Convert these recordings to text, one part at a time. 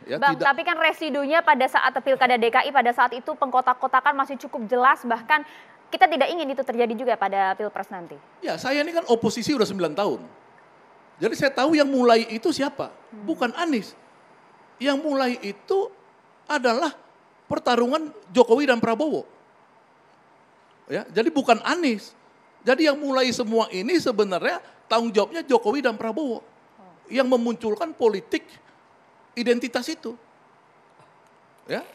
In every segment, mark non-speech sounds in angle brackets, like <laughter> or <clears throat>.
Oke. Ya, Bang, tidak. tapi kan residunya pada saat pilkada DKI pada saat itu pengkotak-kotakan masih cukup jelas bahkan kita tidak ingin itu terjadi juga pada pilpres nanti. Ya, saya ini kan oposisi udah 9 tahun. Jadi saya tahu yang mulai itu siapa, hmm. bukan Anies. Yang mulai itu adalah pertarungan Jokowi dan Prabowo. Ya, jadi bukan Anies. Jadi yang mulai semua ini sebenarnya tanggung jawabnya Jokowi dan Prabowo. Oh. Yang memunculkan politik identitas itu. Ya,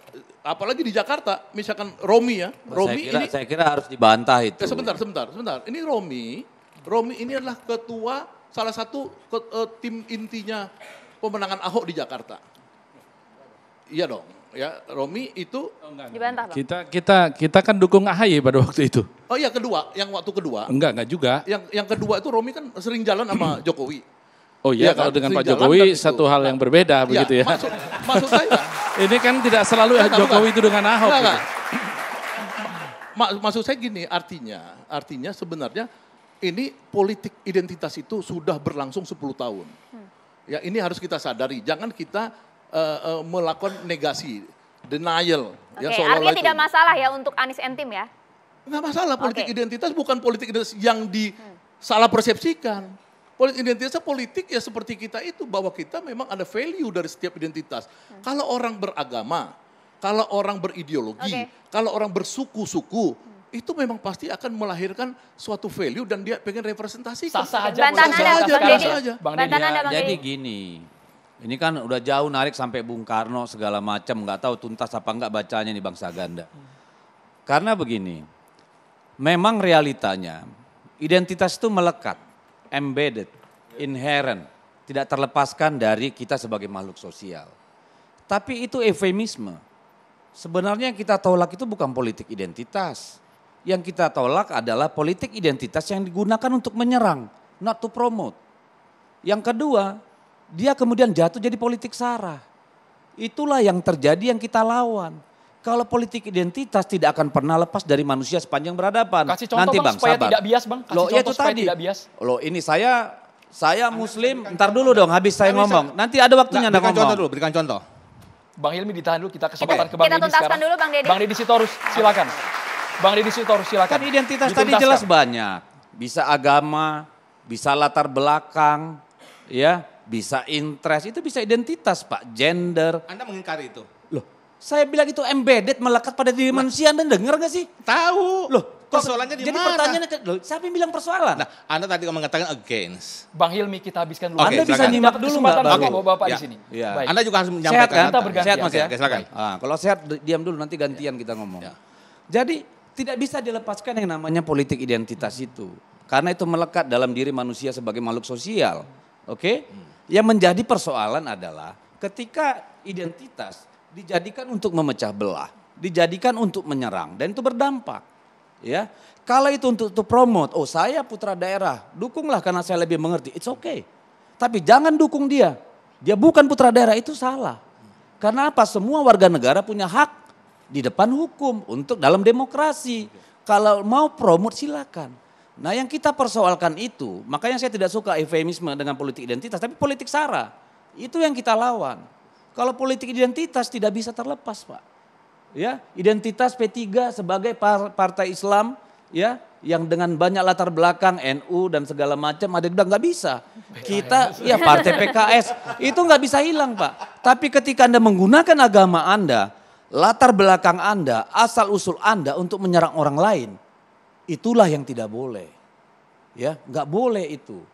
apalagi di Jakarta, misalkan Romi ya, nah, Romi saya kira, ini saya kira harus dibantah itu. Eh, sebentar, sebentar, sebentar. Ini Romi, Romi ini adalah ketua salah satu ke, uh, tim intinya pemenangan Ahok di Jakarta. Iya dong ya Romi itu oh, enggak, enggak. dibantah Kita kita kita kan dukung AHY pada waktu itu. Oh iya kedua, yang waktu kedua. Enggak enggak juga. Yang yang kedua itu Romi kan sering jalan sama <clears throat> Jokowi. Oh iya, ya, kalau kan? dengan Pak kan Jokowi satu hal yang berbeda ya, begitu ya. Maksud, maksud saya. ini kan tidak selalu enggak, ya Jokowi enggak. itu dengan Ahok. Enggak, enggak. Gitu. Maksud saya gini, artinya, artinya sebenarnya ini politik identitas itu sudah berlangsung 10 tahun. Hmm. Ya ini harus kita sadari, jangan kita uh, uh, melakukan negasi, denial. Okay, ya, artinya itu. tidak masalah ya untuk Anies Entim ya? Enggak masalah, politik okay. identitas bukan politik identitas yang disalah hmm. persepsikan. Politik identitas politik ya seperti kita itu bahwa kita memang ada value dari setiap identitas. Hmm. Kalau orang beragama, kalau orang berideologi, okay. kalau orang bersuku-suku, hmm. itu memang pasti akan melahirkan suatu value dan dia pengen representasi. Sah sah aja, sah aja, sah aja. Bang jadi gini, ini kan udah jauh narik sampai Bung Karno segala macam, nggak tahu tuntas apa nggak bacanya nih Bang Saganda. Karena begini, memang realitanya identitas itu melekat embedded, inherent, tidak terlepaskan dari kita sebagai makhluk sosial. Tapi itu eufemisme. Sebenarnya yang kita tolak itu bukan politik identitas. Yang kita tolak adalah politik identitas yang digunakan untuk menyerang, not to promote. Yang kedua, dia kemudian jatuh jadi politik sarah. Itulah yang terjadi yang kita lawan. Kalau politik identitas tidak akan pernah lepas dari manusia sepanjang berhadapan. Kasih contoh Nanti bang, bang supaya sabar. tidak bias bang. Kasih Loh, iya, contoh itu supaya tadi. tidak bias. Loh ini saya saya Muslim. Ntar dulu dong, habis saya ngomong. Nanti ada waktunya Nggak, Anda ngomong. Berikan contoh dulu, berikan contoh. Bang Hilmi ditahan dulu, kita kesempatan okay. ke Bang kita Deddy sekarang. dulu Bang Deddy. Bang Deddy Sitorus, silakan. Bang Deddy Sitorus, silakan. Kan identitas tadi jelas banyak. Bisa agama, bisa latar belakang, ya, bisa interest, itu bisa identitas Pak, gender. Anda mengingkari itu? Saya bilang itu embedded melekat pada diri nah, manusia. Anda dengar gak sih? Tahu. Loh, persoalannya di mana? Jadi pertanyaannya loh, siapa yang bilang persoalan? Nah, Anda tadi mengatakan against. Bang Hilmi kita habiskan dulu. Okay, anda silakan. bisa nyimak dulu Mbak Bapak, okay. Bapak, ya. di sini. Ya. Baik. Anda juga harus menyampaikan. Sehat kan? Kita bergantian. Sehat Mas ya? Oke, silakan. Ah, ah kalau sehat diam dulu nanti gantian ya. kita ngomong. Ya. Jadi tidak bisa dilepaskan yang namanya politik identitas itu. Karena itu melekat dalam diri manusia sebagai makhluk sosial. Oke? Okay? Hmm. Yang menjadi persoalan adalah ketika identitas dijadikan untuk memecah belah, dijadikan untuk menyerang dan itu berdampak. Ya, kalau itu untuk, to promote, oh saya putra daerah, dukunglah karena saya lebih mengerti. It's okay. Tapi jangan dukung dia. Dia bukan putra daerah itu salah. Karena apa? Semua warga negara punya hak di depan hukum untuk dalam demokrasi. Kalau mau promote silakan. Nah yang kita persoalkan itu, makanya saya tidak suka eufemisme dengan politik identitas, tapi politik sara. Itu yang kita lawan. Kalau politik identitas tidak bisa terlepas, Pak. Ya, identitas P3 sebagai partai Islam ya yang dengan banyak latar belakang NU dan segala macam ada bilang nggak bisa. Kita ya partai PKS itu nggak bisa hilang pak. Tapi ketika anda menggunakan agama anda, latar belakang anda, asal usul anda untuk menyerang orang lain, itulah yang tidak boleh. Ya nggak boleh itu.